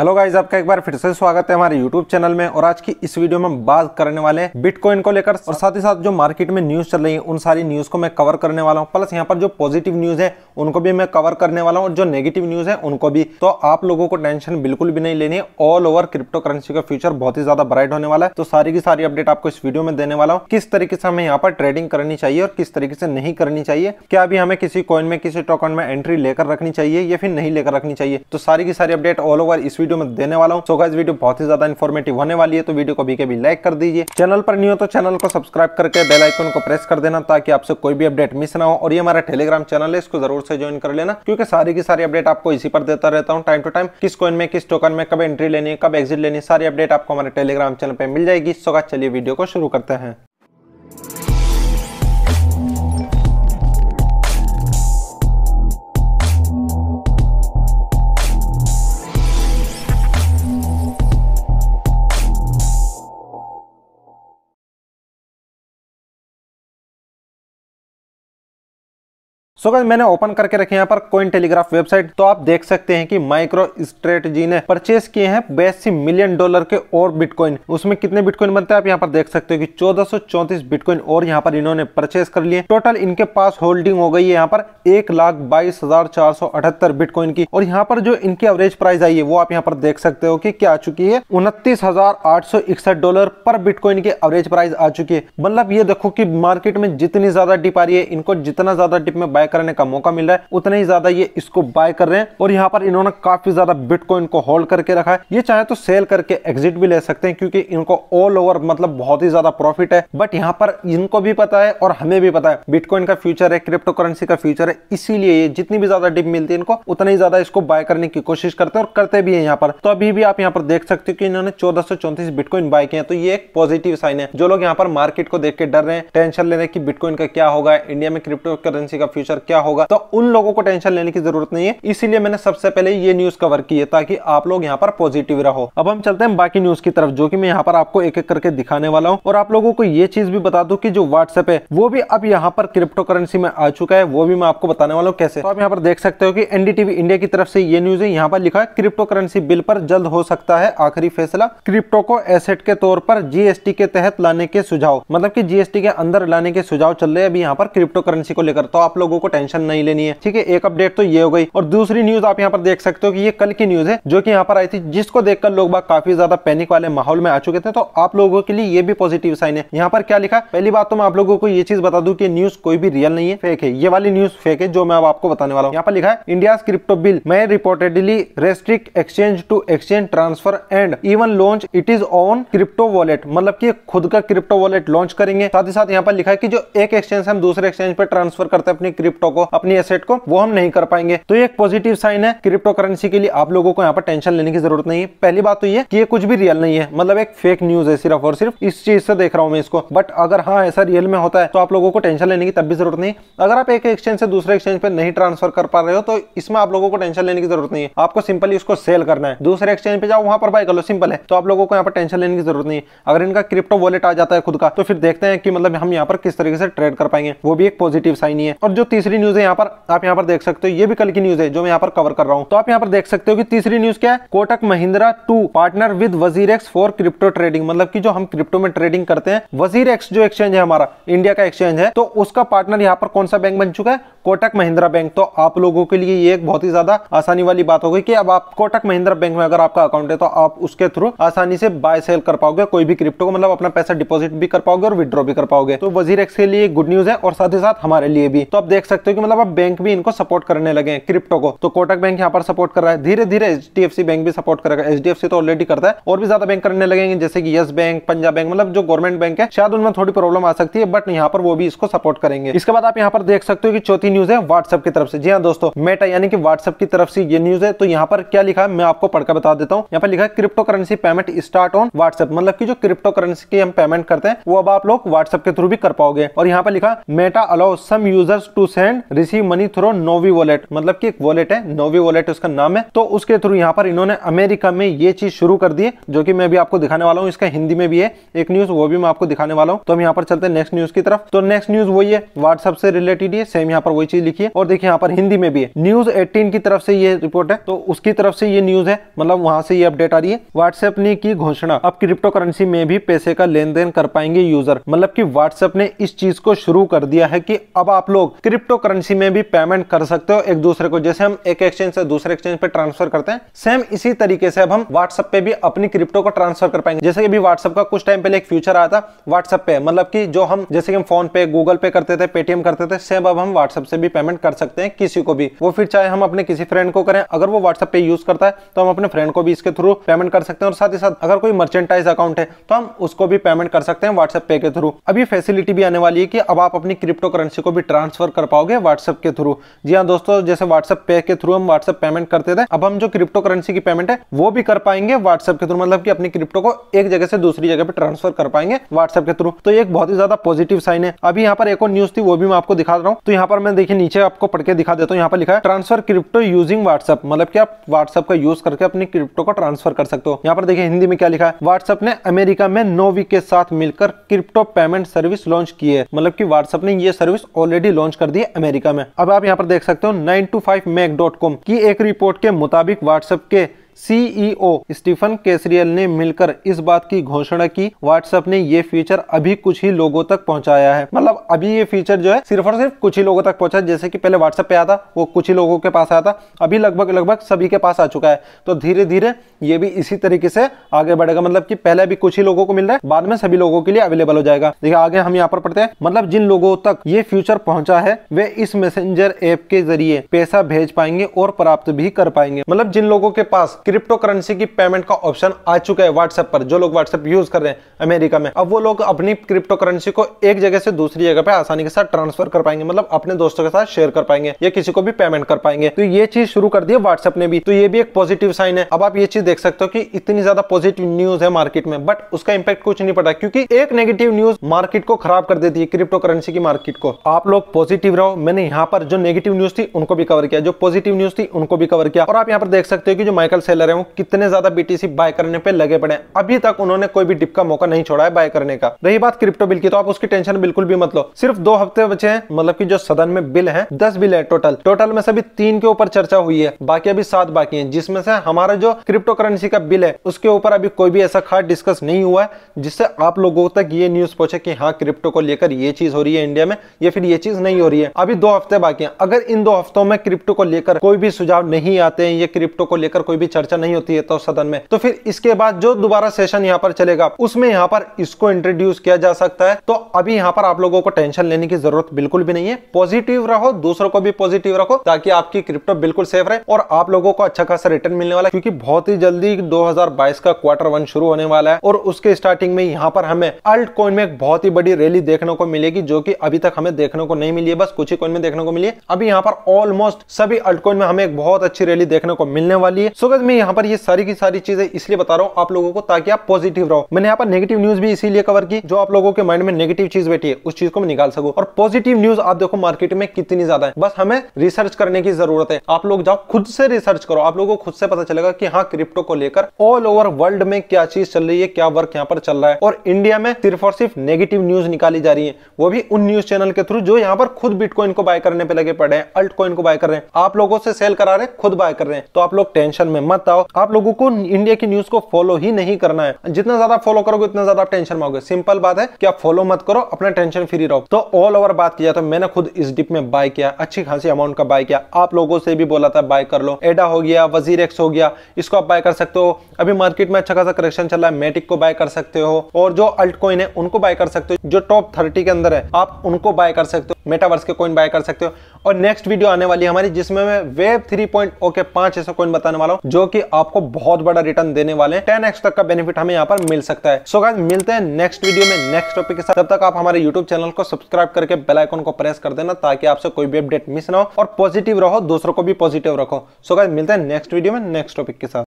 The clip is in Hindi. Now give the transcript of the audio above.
हेलो गाइज आपका एक बार फिर से स्वागत है हमारे यूट्यूब चैनल में और आज की इस वीडियो में बात करने वाले हैं बिटकॉइन को लेकर और साथ ही साथ जो मार्केट में न्यूज चल रही है उन सारी न्यूज को मैं कवर करने वाला हूँ प्लस यहाँ पर जो पॉजिटिव न्यूज है उनको भी मैं कवर करने वाला हूँ और जो नेगेटिव न्यूज है उनको भी तो आप लोगों को टेंशन बिल्कुल भी नहीं लेनी है ऑल ओवर क्रिप्टो करेंसी का फ्यूचर बहुत ही ज्यादा ब्राइट होने वाला है तो सारी की सारी अपडेट आपको इस वीडियो में देने वाला हूँ किस तरीके से हमें यहाँ पर ट्रेडिंग करनी चाहिए और किस तरीके से नहीं करनी चाहिए क्या अभी हमें किसी कॉइन में किसी टोकन में एंट्री लेकर रखनी चाहिए या फिर नहीं लेकर रखनी चाहिए तो सारी की सारी अपडेट ऑल ओवर इस वीडियो वीडियो में देने वाला हूँ सो गाइज वीडियो बहुत ही ज्यादा इन्फॉर्मेटिव होने वाली है तो वीडियो को भी कभी लाइक कर दीजिए चैनल पर नहीं हो तो चैनल को सब्सक्राइब करके बेल आइकन को प्रेस कर देना ताकि आपसे कोई भी अपडेट मिस ना हो और ये हमारा टेलीग्राम चैनल है इसको जरूर से ज्वाइन कर लेना क्योंकि सारी की सारी अपडेट आपको इसी पर देता रहता हूँ टाइम टू टाइम किस कोइन में किस टोकन में कब एंट्री लेनी है कब एग्जिट लेनी सारी अपडेट आपको हमारे टेलीग्राम चैनल पर मिल जाएगी सोगा चलिए वीडियो को शुरू करते हैं सो so मैंने ओपन करके रखे यहाँ पर कोइन टेलीग्राफ वेबसाइट तो आप देख सकते हैं कि माइक्रो स्ट्रेटजी ने परचेस किए हैं बयासी मिलियन डॉलर के और बिटकॉइन उसमें कितने बिटकॉइन बनते हैं आप यहाँ पर देख सकते हो कि चौदह बिटकॉइन और यहाँ पर इन्होंने परचेस कर लिए टोटल इनके पास होल्डिंग हो गई है यहाँ पर एक लाख बाईस हजार चार सौ अठहत्तर बिटकॉइन की और यहाँ पर जो इनकी एवरेज प्राइस आई है वो आप यहाँ पर देख सकते हो की क्या आ चुकी है उनतीस हजार आठ सौ इकसठ डॉलर पर बिटकॉइन की एवरेज प्राइस आ चुकी है मतलब ये देखो की मार्केट में जितनी ज्यादा डिप आ रही है इनको जितना ज्यादा डिप में बाय करने का मौका मिल रहा है उतने ही ज्यादा ये इसको बाय कर रहे हैं और यहाँ पर इन्होंने काफी ज्यादा बिटकॉइन को होल्ड करके रखा है ये चाहे तो सेल करके एग्जिट भी ले सकते हैं क्योंकि इनको ऑल ओवर मतलब बहुत ही ज्यादा प्रॉफिट है बट यहाँ पर इनको भी पता है और हमें भी पता है बिटकॉइन का फ्यूचर है क्रिप्टो करेंसी का फ्यूचर है इसीलिए ये जितनी भी ज्यादा डिप मिलती है इनको उतना ही ज्यादा इसको बाय करने की कोशिश करते हैं और करते भी है यहाँ पर तो अभी भी आप यहाँ पर देख सकते हो कि इन्होंने चौदह बिटकॉइन बाय किया तो ये एक पॉजिटिव साइन है जो लोग यहाँ पर मार्केट को देख के डर रहे हैं टेंशन ले रहे हैं कि बिटकॉइन का क्या होगा इंडिया में क्रिप्टो करेंसी का फ्यूचर क्या होगा तो उन लोगों को टेंशन लेने की जरूरत नहीं है इसीलिए मैंने सबसे पहले ये न्यूज कवर की है ताकि आप लोग यहाँ पर पॉजिटिव रहो अब हम चलते हैं बाकी न्यूज की तरफ जो की मैं यहाँ पर आपको एक एक करके दिखाने वाला हूँ और आप लोगों को ये चीज भी बता दू की जो व्हाट्सएप है वो भी अब यहाँ पर क्रिप्टो करेंसी में आ चुका है वो भी मैं आपको बताने वाला हूँ कैसे तो आप यहाँ पर देख सकते हो कि एनडीटीवी इंडिया की तरफ से ये न्यूज है यहाँ पर लिखा है क्रिप्टो करेंसी बिल पर जल्द हो सकता है आखिरी फैसला क्रिप्टो को एसेट के तौर पर जीएसटी के तहत लाने के सुझाव मतलब कि जीएसटी के अंदर लाने के सुझाव चल रहे हैं अभी यहाँ पर क्रिप्टो करेंसी को लेकर तो आप लोगों को टेंशन नहीं लेनी है ठीक है एक अपडेट तो ये हो गई और दूसरी न्यूज आप यहाँ पर देख सकते हो कि ये कल की न्यूज है जो कि यहाँ पर आई थी जिसको देखकर लोग बात काफी ज्यादा पैनिक वाले माहौल में आ चुके थे तो आप लोगों के लिए ये भी पॉजिटिव साइन है यहाँ पर क्या लिखा पहली बात तो मैं आप लोगों को ये चीज बता दू की न्यूज कोई भी रियल नहीं है फेक है ये वाली न्यूज फेक है जो मैं अब आपको बताने वाला हूँ यहाँ पर लिखा है इंडिया क्रिप्टो बिल में reportedly restrict exchange to exchange transfer and even launch it is on crypto wallet मतलब की खुद का क्रिप्टो वॉलेट लॉन्च करेंगे साथ ही साथ यहाँ पर लिखा है कि जो एक एक्सचेंज हम दूसरे एक्सचेंज पर ट्रांसफर करते हैं अपनी क्रिप्टो क्रिप्टो को अपनी एसेट को वो हम नहीं कर पाएंगे तो ये एक पॉजिटिव साइन है क्रिप्टो करेंसी के लिए आप लोगों को यहाँ पर टेंशन लेने की जरूरत नहीं है पहली बात तो ये कि ये कुछ भी रियल नहीं है मतलब एक फेक न्यूज है सिर्फ और सिर्फ इस चीज से देख रहा हूं मैं इसको बट अगर हाँ ऐसा रियल में होता है तो आप लोगों को टेंशन लेने की तब भी जरूरत नहीं अगर आप एक एक्सचेंज से दूसरे एक्सचेंज पर नहीं ट्रांसफर कर पा रहे हो तो इसमें आप लोगों को टेंशन लेने की जरूरत नहीं है आपको सिंपली उसको सेल करना है दूसरे एक्सचेंज पे जाओ वहां पर बाय कर लो सिंपल है तो आप लोगों को यहाँ पर टेंशन लेने की जरूरत नहीं है अगर इनका क्रिप्टो वॉलेट आ जाता है खुद का तो फिर देखते हैं कि मतलब हम यहाँ पर किस तरीके से ट्रेड कर पाएंगे वो भी एक पॉजिटिव साइन ही है और जो तीसरी तीसरी न्यूज है यहाँ पर आप यहाँ पर देख सकते हो ये भी कल की न्यूज है जो मैं यहाँ पर कवर कर रहा हूँ तो आप यहाँ पर देख सकते हो कि तीसरी न्यूज क्या है Kotak Mahindra to partner with WazirX for crypto trading मतलब की जो हम क्रिप्टो में ट्रेडिंग करते हैं वजीर एक्स जो एक्सचेंज है हमारा इंडिया का एक्सचेंज है तो उसका पार्टनर यहाँ पर कौन सा बैंक बन चुका है कोटक महिंद्रा बैंक तो आप लोगों के लिए ये एक बहुत ही ज्यादा आसानी वाली बात होगी कि अब आप कोटक महिंद्रा बैंक में अगर आपका अकाउंट है तो आप उसके थ्रू आसानी से बाय सेल कर पाओगे कोई भी क्रिप्टो को मतलब अपना पैसा डिपोजिट भी कर पाओगे और विद्रॉ भी कर पाओगे तो वजीर एक्स के लिए गुड न्यूज है और साथ ही साथ हमारे लिए भी तो आप देख सकते हो कि मतलब आप बैंक भी इनको सपोर्ट करने लगे हैं क्रिप्टो को तो कोटक बैंक यहाँ पर सपोर्ट कर रहा है धीरे धीरे एच बैंक भी सपोर्ट करेगा एच तो ऑलरेडी करता है और भी ज्यादा बैंक करने लगेंगे जैसे कि यस बैंक पंजाब बैंक मतलब जो गवर्नमेंट बैंक है शायद उनमें थोड़ी प्रॉब्लम आ सकती है बट यहाँ पर वो भी इसको सपोर्ट करेंगे इसके बाद आप यहाँ पर देख सकते हो कि चौथी की न्यूज है व्हाट्सएप की तरफ से जी हाँ दोस्तों मेटा यानी कि व्हाट्सएप की तरफ से ये न्यूज है तो यहाँ पर क्या लिखा है मैं आपको पढ़कर बता देता हूँ यहाँ पर लिखा है crypto currency payment start on WhatsApp मतलब की जो क्रिप्टो करेंसी की हम पेमेंट करते हैं वो अब आप लोग व्हाट्सएप के थ्रू भी कर पाओगे और यहाँ पर लिखा Meta allow some users to send receive money through Novi wallet मतलब की एक वॉलेट है नोवी वॉलेट उसका नाम है तो उसके थ्रू यहाँ पर इन्होंने अमेरिका में ये चीज शुरू कर दी जो की मैं भी आपको दिखाने वाला हूँ इसका हिंदी में भी है एक न्यूज वो भी मैं आपको दिखाने वाला हूँ तो हम यहाँ पर चलते हैं नेक्स्ट न्यूज की तरफ तो नेक्स्ट न्यूज वही है व्हाट्सएप से रिलेटेड ये सेम यहाँ पर वही चीज लिखी है और देखिए यहाँ पर हिंदी में भी है न्यूज एटीन की तरफ से ये रिपोर्ट है तो उसकी तरफ से ये न्यूज है मतलब वहां से ये अपडेट आ रही है व्हाट्सएप ने की घोषणा अब क्रिप्टो करेंसी में भी पैसे का लेन देन कर पाएंगे यूजर मतलब की व्हाट्सएप ने इस चीज को शुरू कर दिया है की अब आप लोग क्रिप्टो करेंसी में भी पेमेंट कर सकते हो एक दूसरे को जैसे हम एक एक्सचेंज से दूसरे एक्सचेंज पे ट्रांसफर करते हैं सेम इसी तरीके से अब हम व्हाट्सएप पे भी अपनी क्रिप्टो को ट्रांसफर कर पाएंगे जैसे कि भी व्हाट्सएप का कुछ टाइम पहले एक फ्यूचर आया था व्हाट्सएप पे मतलब कि जो हम जैसे कि हम फोन पे गूगल पे करते थे पेटीएम करते थे सेम अब हम व्हाट्सएप से भी पेमेंट कर सकते हैं किसी को भी वो फिर चाहे हम अपने किसी फ्रेंड को करें अगर वो व्हाट्सएप पे यूज करता है तो हम अपने फ्रेंड को भी इसके थ्रू पेमेंट कर सकते हैं और साथ ही साथ अगर कोई मर्चेंटाइज अकाउंट है तो हम उसको भी पेमेंट कर सकते हैं व्हाट्सएप पे के थ्रू अब ये फैसिलिटी भी आने वाली है कि अब आप अपनी क्रिप्टो करेंसी को भी ट्रांसफर कर पाओगे व्हाट्सएप के थ्रू जी हाँ दोस्तों जैसे व्हाट्सएप पे के थ्रू हम व्हाट्सएप पेमेंट करते थे अब हम जो क्रिप्टो करेंसी की पेमेंट है वो भी कर पाएंगे व्हाट्सएप के थ्रू मतलब कि अपनी क्रिप्टो को एक जगह से दूसरी जगह पर ट्रांसफर कर पाएंगे व्हाट्सएप के थ्रू तो एक बहुत ही ज्यादा पॉजिटिव साइन है अभी यहाँ पर एक और न्यूज थी वो भी मैं आपको दिखा रहा हूँ तो यहाँ पर मैं देखिए नीचे आपको पढ़ के दिखा देता हूँ यहाँ पर लिखा है ट्रांसफर क्रिप्टो यूजिंग व्हाट्सअप मतलब कि आप व्हाट्सअप का यूज करके अपनी क्रिप्टो को ट्रांसफर कर सकते हो यहाँ पर देखिए हिंदी में क्या लिखा है व्हाट्सअप ने अमेरिका में नोवी के साथ मिलकर क्रिप्टो पेमेंट सर्विस लॉन्च की है मतलब की व्हाट्सअप ने ये सर्विस ऑलरेडी लॉन्च कर दी है अमेरिका में अब आप यहाँ पर देख सकते हो नाइन की एक रिपोर्ट के मुताबिक व्हाट्सअप के सीईओ e स्टीफन केसरियल ने मिलकर इस बात की घोषणा की व्हाट्सएप ने ये फीचर अभी कुछ ही लोगों तक पहुंचाया है मतलब अभी ये फीचर जो है सिर्फ और सिर्फ कुछ ही लोगों तक पहुंचा जैसे कि पहले व्हाट्सएप पे आता वो कुछ ही लोगों के पास आता अभी लगभग लगभग सभी के पास आ चुका है तो धीरे धीरे ये भी इसी तरीके से आगे बढ़ेगा मतलब की पहले अभी कुछ ही लोगों को मिल रहा है बाद में सभी लोगों के लिए अवेलेबल हो जाएगा देखिए आगे हम यहाँ पर पढ़ते हैं मतलब जिन लोगों तक ये फ्यूचर पहुंचा है वे इस मैसेजर ऐप के जरिए पैसा भेज पाएंगे और प्राप्त भी कर पाएंगे मतलब जिन लोगों के पास क्रिप्टो करेंसी की पेमेंट का ऑप्शन आ चुका है व्हाट्सएप पर जो लोग व्हाट्सएप यूज कर रहे हैं अमेरिका में अब वो लोग अपनी क्रिप्टो करेंसी को एक जगह से दूसरी जगह पे आसानी के साथ ट्रांसफर कर पाएंगे मतलब अपने दोस्तों के साथ शेयर कर पाएंगे या किसी को भी पेमेंट कर पाएंगे तो ये चीज शुरू कर दी है व्हाट्सएप ने भी तो ये भी एक पॉजिटिव साइन है अब आप ये चीज देख सकते हो कि इतनी ज्यादा पॉजिटिव न्यूज है मार्केट में बट उसका इंपैक्ट कुछ नहीं पड़ा क्योंकि एक नेगेटिव न्यूज मार्केट को खराब कर देती है क्रिप्टो करेंसी की मार्केट को आप लोग पॉजिटिव रहो मैंने यहाँ पर जो नेगेटिव न्यूज थी उनको भी कवर किया जो पॉजिटिव न्यूज थी उनको भी कवर किया और आप यहाँ पर देख सकते हो कि जो माइकल सेलर है वो कितने ज्यादा बीटीसी बाय करने पे लगे पड़े हैं अभी तक उन्होंने कोई भी डिप का मौका नहीं छोड़ा है बाय करने का रही बात क्रिप्टो बिल की तो आप उसकी टेंशन बिल्कुल भी मत लो सिर्फ दो हफ्ते बचे हैं मतलब की जो सदन में बिल है दस बिल है टोटल टोटल में सभी तीन के ऊपर चर्चा हुई है बाकी अभी सात बाकी है जिसमें से हमारा जो क्रिप्टो करेंसी का बिल है उसके ऊपर अभी कोई भी ऐसा खास डिस्कस नहीं हुआ है जिससे आप लोगों तक ये न्यूज पहुंचे की हाँ क्रिप्टो को लेकर ये चीज हो रही है इंडिया में या फिर ये चीज नहीं हो रही है अभी दो हफ्ते बाकी है अगर इन दो हफ्तों में क्रिप्टो को लेकर कोई भी सुझाव नहीं आते हैं ये क्रिप्टो को लेकर कोई भी चर्चा नहीं होती है तो सदन में तो फिर इसके बाद जो दोबारा सेशन यहाँ पर चलेगा उसमें यहाँ पर इसको इंट्रोड्यूस किया जा सकता है तो अभी यहाँ पर आप लोगों को टेंशन लेने की जरूरत बिल्कुल भी नहीं है पॉजिटिव रहो दूसरों को भी पॉजिटिव रखो ताकि आपकी क्रिप्टो बिल्कुल सेफ रहे और आप लोगों को अच्छा खासा रिटर्न मिलने वाला है क्योंकि बहुत ही जल्दी 2022 का क्वार्टर वन शुरू होने वाला है और उसके स्टार्टिंग में यहाँ पर हमें अल्ट कॉइन में एक बहुत ही बड़ी रैली देखने को मिलेगी जो की अभी तक हमें देखने को नहीं मिली है बस कुछ ही कॉइन में देखने को मिली है अभी यहाँ पर ऑलमोस्ट सभी अल्ट कॉइन में हमें एक बहुत अच्छी रैली देखने को मिलने वाली है सो मैं यहाँ पर ये सारी की सारी चीजें इसलिए बता रहा हूँ आप लोगों को ताकि आप पॉजिटिव रहो मैंने यहाँ पर नेगेटिव न्यूज भी इसीलिए कवर की जो आप लोगों के माइंड में नेगेटिव चीज बैठी है उस चीज को मैं निकाल सकूँ और पॉजिटिव न्यूज आप देखो मार्केट में कितनी ज्यादा है बस हमें रिसर्च करने की जरूरत है आप लोग जाओ खुद से रिसर्च करो आप लोगों को खुद से पता चलेगा कि हाँ क्रिप्टो को लेकर ऑल ओवर वर्ल्ड में क्या चीज चल रही है क्या वर्क यहाँ पर चल रहा है और इंडिया में सिर्फ और सिर्फ नेगेटिव न्यूज निकाली जा रही है वो भी उन न्यूज चैनल के थ्रू जो यहाँ पर खुद बिटकॉइन को बाय करने पे लगे पड़े हैं अल्ट कॉइन को बाय कर रहे हैं आप लोगों से सेल करा रहे हैं खुद बाय कर रहे हैं तो आप लोग टेंशन में मत बताओ आप लोगों को इंडिया की न्यूज को फॉलो ही नहीं करना है जितना ज्यादा फॉलो करोगे उतना ज्यादा आप टेंशन में सिंपल बात है कि आप फॉलो मत करो अपना टेंशन फ्री रहो तो ऑल ओवर बात किया तो मैंने खुद इस डिप में बाय किया अच्छी खासी अमाउंट का बाय किया आप लोगों से भी बोला था बाय कर लो एडा हो गया वजीर एक्स हो गया इसको आप बाय कर सकते हो अभी मार्केट में अच्छा खासा करेक्शन चल रहा है मेटिक को बाय कर सकते हो और जो अल्ट कॉइन है उनको बाय कर सकते हो जो टॉप थर्टी के अंदर है आप उनको बाय कर सकते हो मेटावर्स के कॉइन बाय कर सकते हो और नेक्स्ट वीडियो आने वाली है हमारी जिसमें मैं वेब थ्री पॉइंट ओके पांच ऐसा कॉइन बताने वाला हूँ जो कि आपको बहुत बड़ा रिटर्न देने वाले हैं टेन तक का बेनिफिट हमें यहाँ पर मिल सकता है सो so, गाइज मिलते हैं नेक्स्ट वीडियो में नेक्स्ट टॉपिक के साथ तब तक आप हमारे यूट्यूब चैनल को सब्सक्राइब करके बेलाइकॉन को प्रेस कर देना ताकि आपसे कोई भी अपडेट मिस ना हो और पॉजिटिव रहो दूसरों को भी पॉजिटिव रखो सो so, गाइज मिलते हैं नेक्स्ट वीडियो में नेक्स्ट टॉपिक के साथ